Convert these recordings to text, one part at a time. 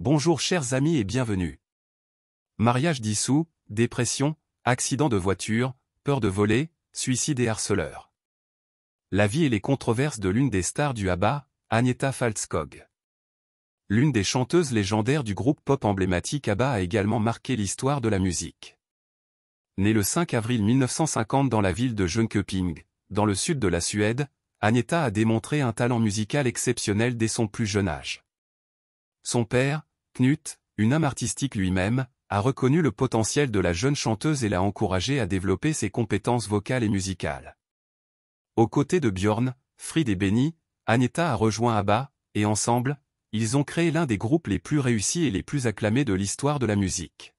Bonjour chers amis et bienvenue. Mariage dissous, dépression, accident de voiture, peur de voler, suicide et harceleur. La vie et les controverses de l'une des stars du ABBA, Agneta Falskog L'une des chanteuses légendaires du groupe pop emblématique ABBA a également marqué l'histoire de la musique. Né le 5 avril 1950 dans la ville de Jönköping, dans le sud de la Suède, Agneta a démontré un talent musical exceptionnel dès son plus jeune âge. Son père, Knut, une âme artistique lui-même, a reconnu le potentiel de la jeune chanteuse et l'a encouragée à développer ses compétences vocales et musicales. Aux côtés de Björn, Fried et Benny, Agneta a rejoint ABBA, et ensemble, ils ont créé l'un des groupes les plus réussis et les plus acclamés de l'histoire de la musique.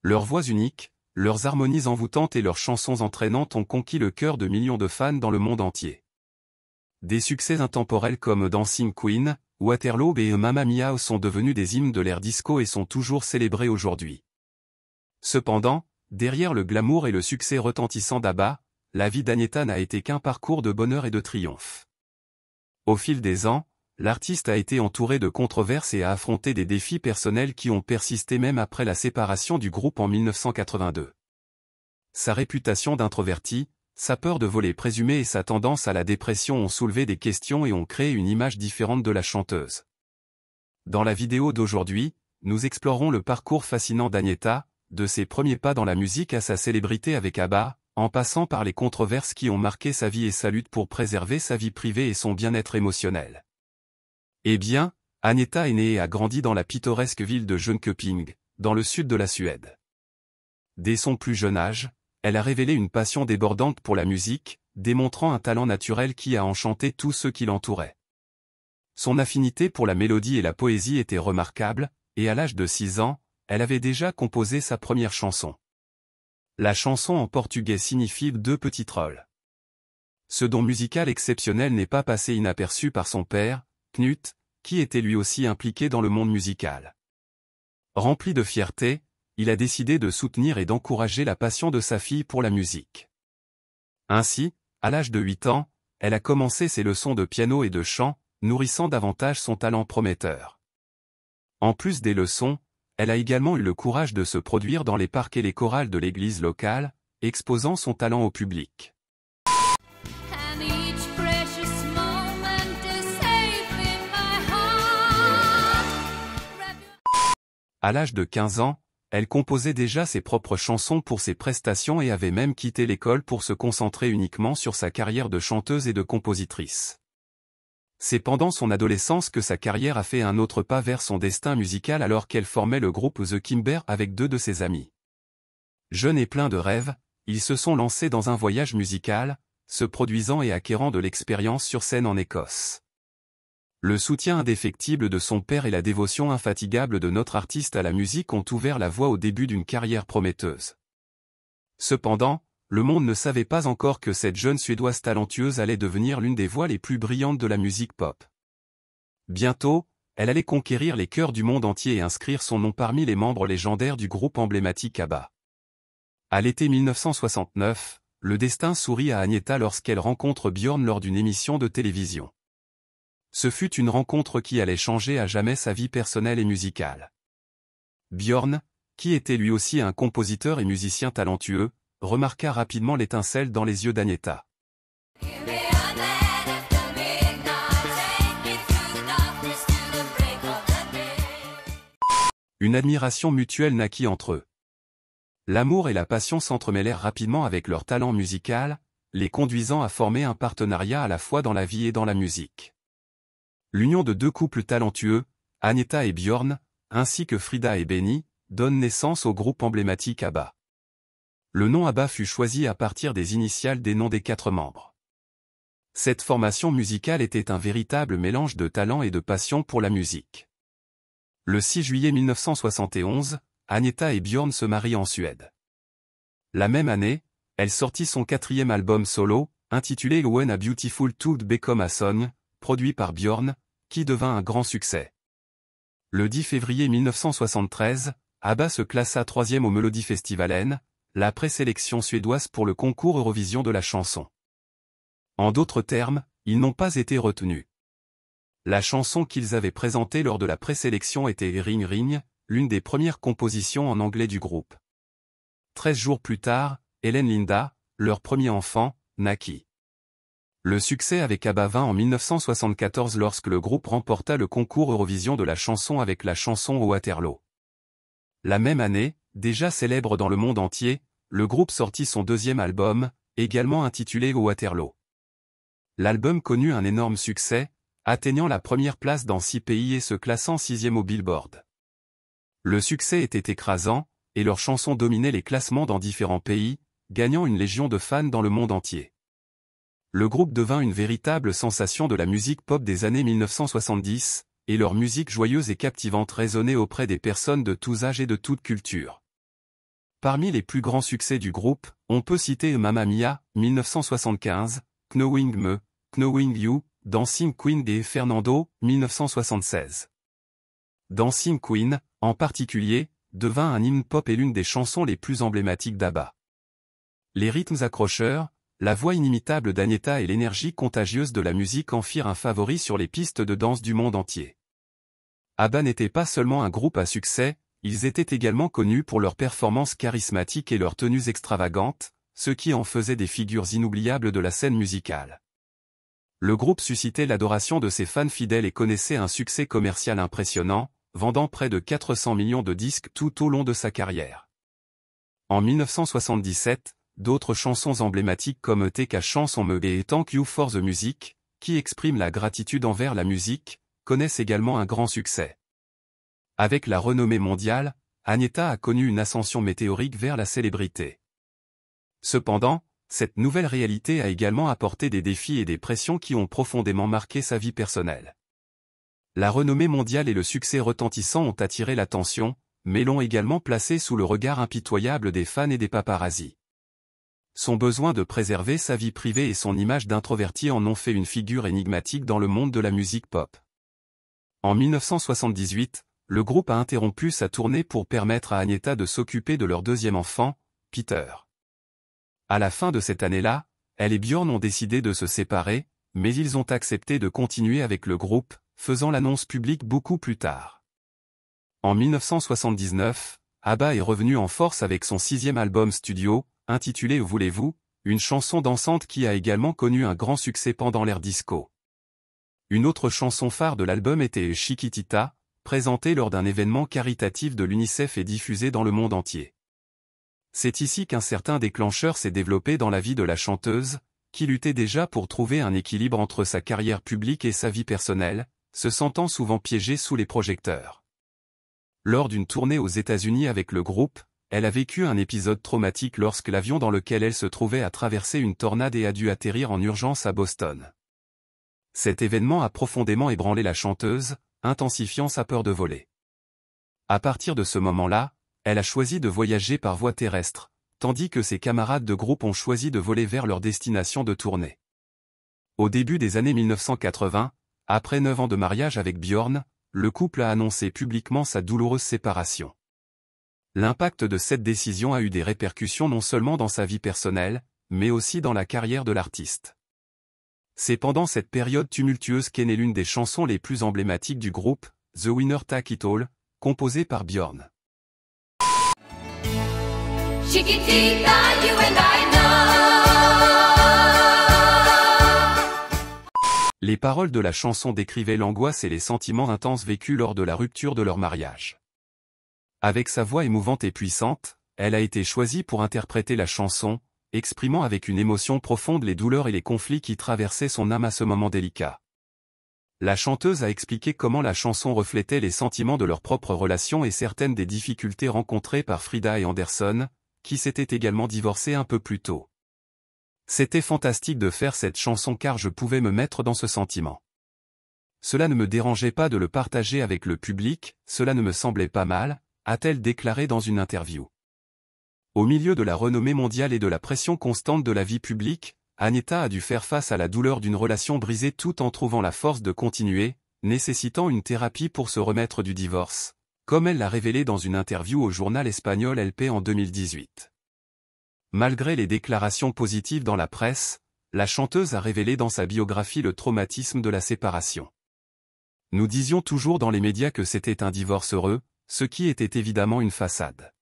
Leurs voix uniques, leurs harmonies envoûtantes et leurs chansons entraînantes ont conquis le cœur de millions de fans dans le monde entier. Des succès intemporels comme Dancing Queen, Waterloo et Mamma Mia sont devenus des hymnes de l'ère disco et sont toujours célébrés aujourd'hui. Cependant, derrière le glamour et le succès retentissant d'Abba, la vie d'Agnetta n'a été qu'un parcours de bonheur et de triomphe. Au fil des ans, l'artiste a été entouré de controverses et a affronté des défis personnels qui ont persisté même après la séparation du groupe en 1982. Sa réputation d'introverti, sa peur de voler présumée et sa tendance à la dépression ont soulevé des questions et ont créé une image différente de la chanteuse. Dans la vidéo d'aujourd'hui, nous explorons le parcours fascinant d'Agneta, de ses premiers pas dans la musique à sa célébrité avec ABBA, en passant par les controverses qui ont marqué sa vie et sa lutte pour préserver sa vie privée et son bien-être émotionnel. Eh bien, Agneta est née et a grandi dans la pittoresque ville de Jönköping, dans le sud de la Suède. Dès son plus jeune âge, elle a révélé une passion débordante pour la musique, démontrant un talent naturel qui a enchanté tous ceux qui l'entouraient. Son affinité pour la mélodie et la poésie était remarquable, et à l'âge de 6 ans, elle avait déjà composé sa première chanson. La chanson en portugais signifie deux petits trolls. Ce don musical exceptionnel n'est pas passé inaperçu par son père, Knut, qui était lui aussi impliqué dans le monde musical. Rempli de fierté, il a décidé de soutenir et d'encourager la passion de sa fille pour la musique. Ainsi, à l'âge de 8 ans, elle a commencé ses leçons de piano et de chant, nourrissant davantage son talent prometteur. En plus des leçons, elle a également eu le courage de se produire dans les parcs et les chorales de l'église locale, exposant son talent au public. À l'âge de 15 ans, elle composait déjà ses propres chansons pour ses prestations et avait même quitté l'école pour se concentrer uniquement sur sa carrière de chanteuse et de compositrice. C'est pendant son adolescence que sa carrière a fait un autre pas vers son destin musical alors qu'elle formait le groupe The Kimber avec deux de ses amis. Jeunes et pleins de rêves, ils se sont lancés dans un voyage musical, se produisant et acquérant de l'expérience sur scène en Écosse. Le soutien indéfectible de son père et la dévotion infatigable de notre artiste à la musique ont ouvert la voie au début d'une carrière prometteuse. Cependant, le monde ne savait pas encore que cette jeune Suédoise talentueuse allait devenir l'une des voix les plus brillantes de la musique pop. Bientôt, elle allait conquérir les cœurs du monde entier et inscrire son nom parmi les membres légendaires du groupe emblématique ABBA. À l'été 1969, le destin sourit à Agnetha lorsqu'elle rencontre Björn lors d'une émission de télévision. Ce fut une rencontre qui allait changer à jamais sa vie personnelle et musicale. Bjorn, qui était lui aussi un compositeur et musicien talentueux, remarqua rapidement l'étincelle dans les yeux d'agnetta Une admiration mutuelle naquit entre eux. L'amour et la passion s'entremêlèrent rapidement avec leur talent musical, les conduisant à former un partenariat à la fois dans la vie et dans la musique. L'union de deux couples talentueux, Agnetha et Bjorn, ainsi que Frida et Benny, donne naissance au groupe emblématique ABBA. Le nom ABBA fut choisi à partir des initiales des noms des quatre membres. Cette formation musicale était un véritable mélange de talent et de passion pour la musique. Le 6 juillet 1971, Agnetha et Bjorn se marient en Suède. La même année, elle sortit son quatrième album solo, intitulé When a Beautiful Tooth Become a Song, produit par Bjorn, qui devint un grand succès. Le 10 février 1973, ABBA se classa troisième au Melody Festivalen, la présélection suédoise pour le concours Eurovision de la chanson. En d'autres termes, ils n'ont pas été retenus. La chanson qu'ils avaient présentée lors de la présélection était Ring Ring, l'une des premières compositions en anglais du groupe. Treize jours plus tard, Hélène Linda, leur premier enfant, naquit. Le succès avec ABBA vint en 1974 lorsque le groupe remporta le concours Eurovision de la chanson avec la chanson Au Waterloo. La même année, déjà célèbre dans le monde entier, le groupe sortit son deuxième album, également intitulé Au Waterloo. L'album connut un énorme succès, atteignant la première place dans six pays et se classant sixième au Billboard. Le succès était écrasant, et leurs chansons dominaient les classements dans différents pays, gagnant une légion de fans dans le monde entier le groupe devint une véritable sensation de la musique pop des années 1970, et leur musique joyeuse et captivante résonnait auprès des personnes de tous âges et de toutes cultures. Parmi les plus grands succès du groupe, on peut citer Mamma Mia, 1975, Knowing Me, Knowing You, Dancing Queen et Fernando, 1976. Dancing Queen, en particulier, devint un hymne pop et l'une des chansons les plus emblématiques d'ABBA. Les rythmes accrocheurs, la voix inimitable d'agnetta et l'énergie contagieuse de la musique en firent un favori sur les pistes de danse du monde entier. ABBA n'était pas seulement un groupe à succès, ils étaient également connus pour leurs performances charismatiques et leurs tenues extravagantes, ce qui en faisait des figures inoubliables de la scène musicale. Le groupe suscitait l'adoration de ses fans fidèles et connaissait un succès commercial impressionnant, vendant près de 400 millions de disques tout au long de sa carrière. En 1977, D'autres chansons emblématiques comme TK Chanson Me et Thank You for the Music, qui expriment la gratitude envers la musique, connaissent également un grand succès. Avec la renommée mondiale, Agneta a connu une ascension météorique vers la célébrité. Cependant, cette nouvelle réalité a également apporté des défis et des pressions qui ont profondément marqué sa vie personnelle. La renommée mondiale et le succès retentissant ont attiré l'attention, mais l'ont également placée sous le regard impitoyable des fans et des paparazzis. Son besoin de préserver sa vie privée et son image d'introverti en ont fait une figure énigmatique dans le monde de la musique pop. En 1978, le groupe a interrompu sa tournée pour permettre à Agnetha de s'occuper de leur deuxième enfant, Peter. À la fin de cette année-là, elle et Bjorn ont décidé de se séparer, mais ils ont accepté de continuer avec le groupe, faisant l'annonce publique beaucoup plus tard. En 1979, ABBA est revenu en force avec son sixième album studio, intitulée Voulez-vous, une chanson dansante qui a également connu un grand succès pendant l'ère disco. Une autre chanson phare de l'album était Chiquitita, présentée lors d'un événement caritatif de l'UNICEF et diffusée dans le monde entier. C'est ici qu'un certain déclencheur s'est développé dans la vie de la chanteuse, qui luttait déjà pour trouver un équilibre entre sa carrière publique et sa vie personnelle, se sentant souvent piégée sous les projecteurs. Lors d'une tournée aux États-Unis avec le groupe, elle a vécu un épisode traumatique lorsque l'avion dans lequel elle se trouvait a traversé une tornade et a dû atterrir en urgence à Boston. Cet événement a profondément ébranlé la chanteuse, intensifiant sa peur de voler. À partir de ce moment-là, elle a choisi de voyager par voie terrestre, tandis que ses camarades de groupe ont choisi de voler vers leur destination de tournée. Au début des années 1980, après neuf ans de mariage avec Bjorn, le couple a annoncé publiquement sa douloureuse séparation. L'impact de cette décision a eu des répercussions non seulement dans sa vie personnelle, mais aussi dans la carrière de l'artiste. C'est pendant cette période tumultueuse qu'est née l'une des chansons les plus emblématiques du groupe, The Winner Take It All, composée par Bjorn. Les paroles de la chanson décrivaient l'angoisse et les sentiments intenses vécus lors de la rupture de leur mariage. Avec sa voix émouvante et puissante, elle a été choisie pour interpréter la chanson, exprimant avec une émotion profonde les douleurs et les conflits qui traversaient son âme à ce moment délicat. La chanteuse a expliqué comment la chanson reflétait les sentiments de leur propre relation et certaines des difficultés rencontrées par Frida et Anderson, qui s'étaient également divorcés un peu plus tôt. C'était fantastique de faire cette chanson car je pouvais me mettre dans ce sentiment. Cela ne me dérangeait pas de le partager avec le public, cela ne me semblait pas mal, a-t-elle déclaré dans une interview. Au milieu de la renommée mondiale et de la pression constante de la vie publique, Aneta a dû faire face à la douleur d'une relation brisée tout en trouvant la force de continuer, nécessitant une thérapie pour se remettre du divorce, comme elle l'a révélé dans une interview au journal espagnol LP en 2018. Malgré les déclarations positives dans la presse, la chanteuse a révélé dans sa biographie le traumatisme de la séparation. Nous disions toujours dans les médias que c'était un divorce heureux, ce qui était évidemment une façade.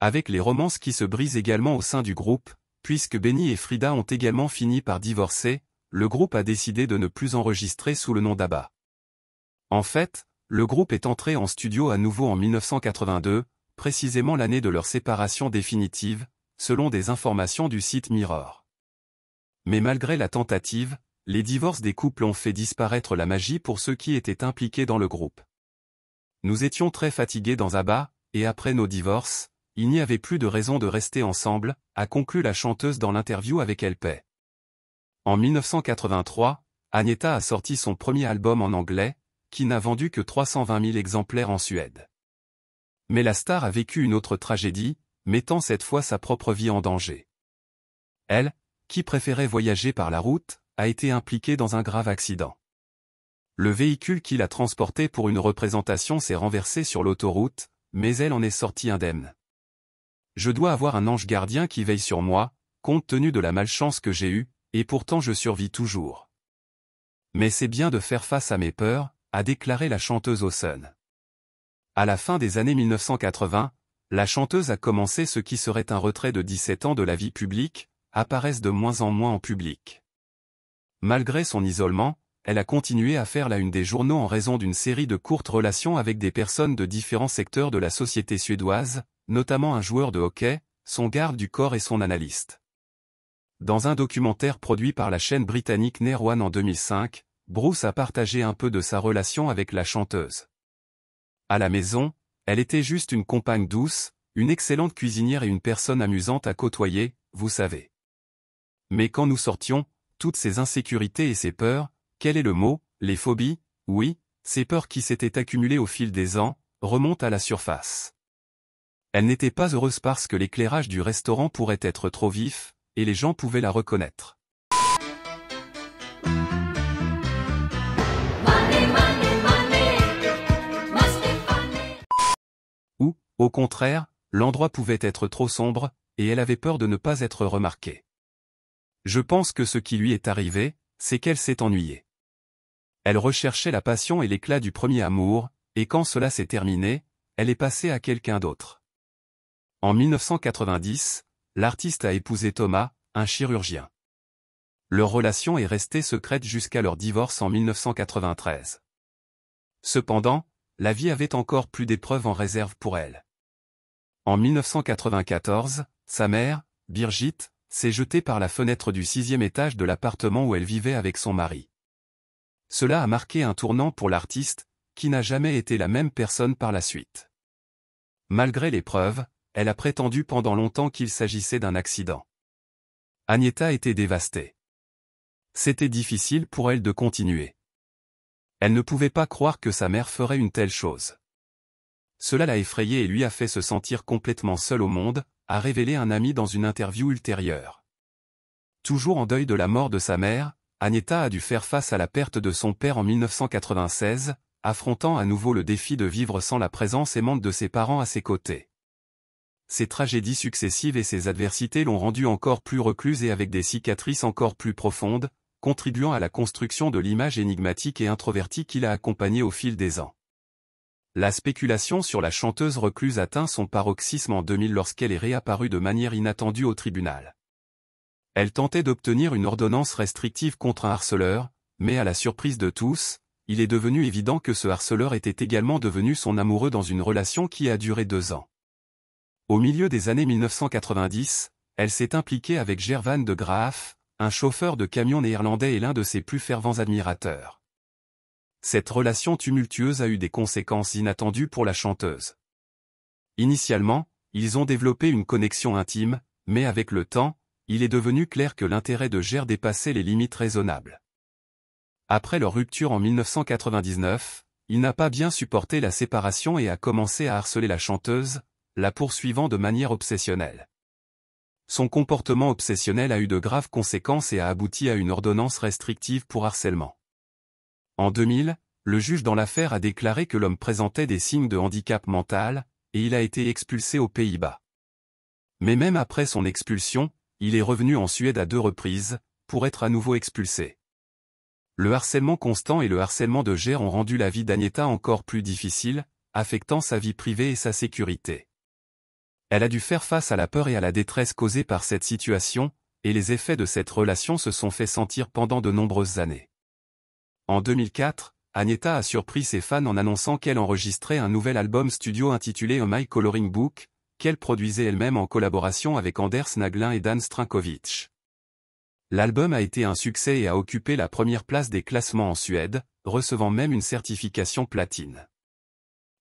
Avec les romances qui se brisent également au sein du groupe, puisque Benny et Frida ont également fini par divorcer, le groupe a décidé de ne plus enregistrer sous le nom d'Abba. En fait, le groupe est entré en studio à nouveau en 1982, précisément l'année de leur séparation définitive, selon des informations du site Mirror. Mais malgré la tentative, les divorces des couples ont fait disparaître la magie pour ceux qui étaient impliqués dans le groupe. Nous étions très fatigués dans Abba, et après nos divorces, il n'y avait plus de raison de rester ensemble, a conclu la chanteuse dans l'interview avec Elle En 1983, Agnetha a sorti son premier album en anglais, qui n'a vendu que 320 000 exemplaires en Suède. Mais la star a vécu une autre tragédie, mettant cette fois sa propre vie en danger. Elle, qui préférait voyager par la route, a été impliquée dans un grave accident. Le véhicule qui l'a transporté pour une représentation s'est renversé sur l'autoroute, mais elle en est sortie indemne. Je dois avoir un ange gardien qui veille sur moi, compte tenu de la malchance que j'ai eue, et pourtant je survis toujours. Mais c'est bien de faire face à mes peurs, a déclaré la chanteuse au Sun. À la fin des années 1980, la chanteuse a commencé ce qui serait un retrait de 17 ans de la vie publique, apparaissent de moins en moins en public. Malgré son isolement, elle a continué à faire la une des journaux en raison d'une série de courtes relations avec des personnes de différents secteurs de la société suédoise, notamment un joueur de hockey, son garde du corps et son analyste. Dans un documentaire produit par la chaîne britannique Nerwan en 2005, Bruce a partagé un peu de sa relation avec la chanteuse. À la maison, elle était juste une compagne douce, une excellente cuisinière et une personne amusante à côtoyer, vous savez. Mais quand nous sortions, toutes ces insécurités et ces peurs, quel est le mot Les phobies, oui, ces peurs qui s'étaient accumulées au fil des ans, remontent à la surface. Elle n'était pas heureuse parce que l'éclairage du restaurant pourrait être trop vif, et les gens pouvaient la reconnaître. Ou, au contraire, l'endroit pouvait être trop sombre, et elle avait peur de ne pas être remarquée. Je pense que ce qui lui est arrivé, c'est qu'elle s'est ennuyée. Elle recherchait la passion et l'éclat du premier amour, et quand cela s'est terminé, elle est passée à quelqu'un d'autre. En 1990, l'artiste a épousé Thomas, un chirurgien. Leur relation est restée secrète jusqu'à leur divorce en 1993. Cependant, la vie avait encore plus d'épreuves en réserve pour elle. En 1994, sa mère, Birgitte, s'est jetée par la fenêtre du sixième étage de l'appartement où elle vivait avec son mari. Cela a marqué un tournant pour l'artiste, qui n'a jamais été la même personne par la suite. Malgré les preuves, elle a prétendu pendant longtemps qu'il s'agissait d'un accident. Agneta était dévastée. C'était difficile pour elle de continuer. Elle ne pouvait pas croire que sa mère ferait une telle chose. Cela l'a effrayée et lui a fait se sentir complètement seule au monde, a révélé un ami dans une interview ultérieure. Toujours en deuil de la mort de sa mère, Aneta a dû faire face à la perte de son père en 1996, affrontant à nouveau le défi de vivre sans la présence aimante de ses parents à ses côtés. Ses tragédies successives et ses adversités l'ont rendue encore plus recluse et avec des cicatrices encore plus profondes, contribuant à la construction de l'image énigmatique et introvertie qu'il a accompagnée au fil des ans. La spéculation sur la chanteuse recluse atteint son paroxysme en 2000 lorsqu'elle est réapparue de manière inattendue au tribunal. Elle tentait d'obtenir une ordonnance restrictive contre un harceleur, mais à la surprise de tous, il est devenu évident que ce harceleur était également devenu son amoureux dans une relation qui a duré deux ans. Au milieu des années 1990, elle s'est impliquée avec Gervan de Graaf, un chauffeur de camion néerlandais et l'un de ses plus fervents admirateurs. Cette relation tumultueuse a eu des conséquences inattendues pour la chanteuse. Initialement, ils ont développé une connexion intime, mais avec le temps, il est devenu clair que l'intérêt de Gère dépassait les limites raisonnables. Après leur rupture en 1999, il n'a pas bien supporté la séparation et a commencé à harceler la chanteuse, la poursuivant de manière obsessionnelle. Son comportement obsessionnel a eu de graves conséquences et a abouti à une ordonnance restrictive pour harcèlement. En 2000, le juge dans l'affaire a déclaré que l'homme présentait des signes de handicap mental, et il a été expulsé aux Pays-Bas. Mais même après son expulsion, il est revenu en Suède à deux reprises, pour être à nouveau expulsé. Le harcèlement constant et le harcèlement de Gère ont rendu la vie d'Agneta encore plus difficile, affectant sa vie privée et sa sécurité. Elle a dû faire face à la peur et à la détresse causée par cette situation, et les effets de cette relation se sont fait sentir pendant de nombreuses années. En 2004, Agneta a surpris ses fans en annonçant qu'elle enregistrait un nouvel album studio intitulé A My Coloring Book, qu'elle produisait elle-même en collaboration avec Anders Naglin et Dan Strinkovic. L'album a été un succès et a occupé la première place des classements en Suède, recevant même une certification platine.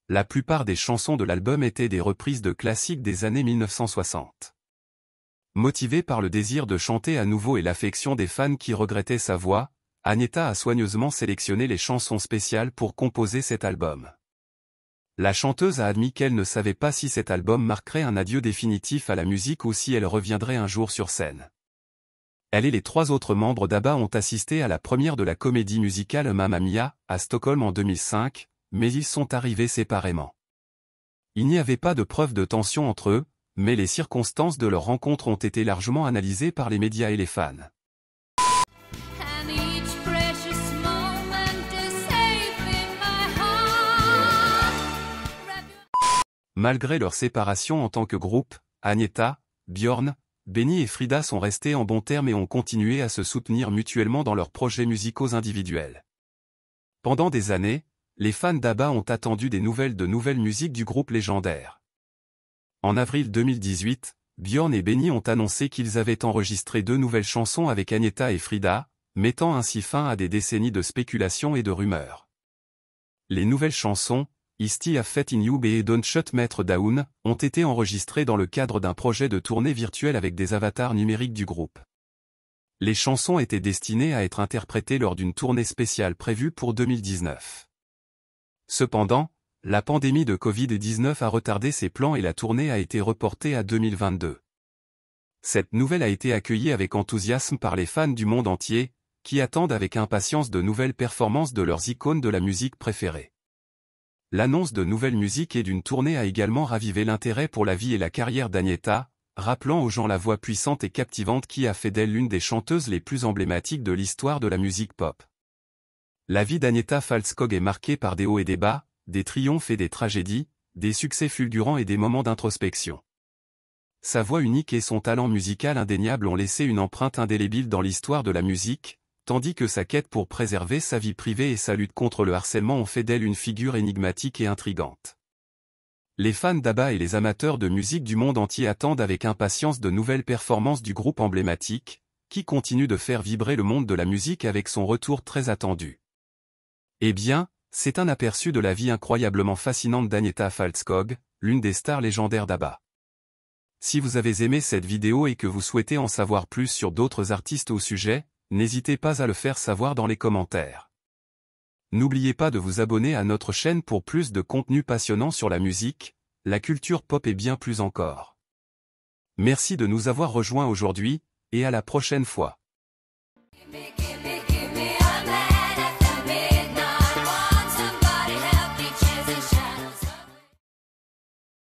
La plupart des chansons de l'album étaient des reprises de classiques des années 1960. Motivée par le désir de chanter à nouveau et l'affection des fans qui regrettaient sa voix, Agnetha a soigneusement sélectionné les chansons spéciales pour composer cet album. La chanteuse a admis qu'elle ne savait pas si cet album marquerait un adieu définitif à la musique ou si elle reviendrait un jour sur scène. Elle et les trois autres membres d'ABBA ont assisté à la première de la comédie musicale Mamma Mia, à Stockholm en 2005, mais ils sont arrivés séparément. Il n'y avait pas de preuve de tension entre eux, mais les circonstances de leur rencontre ont été largement analysées par les médias et les fans. Malgré leur séparation en tant que groupe, Agnetha, Bjorn, Benny et Frida sont restés en bons termes et ont continué à se soutenir mutuellement dans leurs projets musicaux individuels. Pendant des années, les fans d'ABBA ont attendu des nouvelles de nouvelles musiques du groupe légendaire. En avril 2018, Bjorn et Benny ont annoncé qu'ils avaient enregistré deux nouvelles chansons avec Agnetha et Frida, mettant ainsi fin à des décennies de spéculations et de rumeurs. Les nouvelles chansons, Isti a Fait in you » et Don't Shut Maître Down ont été enregistrés dans le cadre d'un projet de tournée virtuelle avec des avatars numériques du groupe. Les chansons étaient destinées à être interprétées lors d'une tournée spéciale prévue pour 2019. Cependant, la pandémie de Covid-19 a retardé ses plans et la tournée a été reportée à 2022. Cette nouvelle a été accueillie avec enthousiasme par les fans du monde entier, qui attendent avec impatience de nouvelles performances de leurs icônes de la musique préférée. L'annonce de nouvelles musiques et d'une tournée a également ravivé l'intérêt pour la vie et la carrière d’Agnetta, rappelant aux gens la voix puissante et captivante qui a fait d'elle l'une des chanteuses les plus emblématiques de l'histoire de la musique pop. La vie d'Agnetta Falskog est marquée par des hauts et des bas, des triomphes et des tragédies, des succès fulgurants et des moments d'introspection. Sa voix unique et son talent musical indéniable ont laissé une empreinte indélébile dans l'histoire de la musique, tandis que sa quête pour préserver sa vie privée et sa lutte contre le harcèlement ont fait d'elle une figure énigmatique et intrigante. Les fans d'Abba et les amateurs de musique du monde entier attendent avec impatience de nouvelles performances du groupe emblématique, qui continue de faire vibrer le monde de la musique avec son retour très attendu. Eh bien, c'est un aperçu de la vie incroyablement fascinante d'Agnetha Falskog, l'une des stars légendaires d'Abba. Si vous avez aimé cette vidéo et que vous souhaitez en savoir plus sur d'autres artistes au sujet, n'hésitez pas à le faire savoir dans les commentaires. N'oubliez pas de vous abonner à notre chaîne pour plus de contenu passionnant sur la musique, la culture pop et bien plus encore. Merci de nous avoir rejoints aujourd'hui, et à la prochaine fois.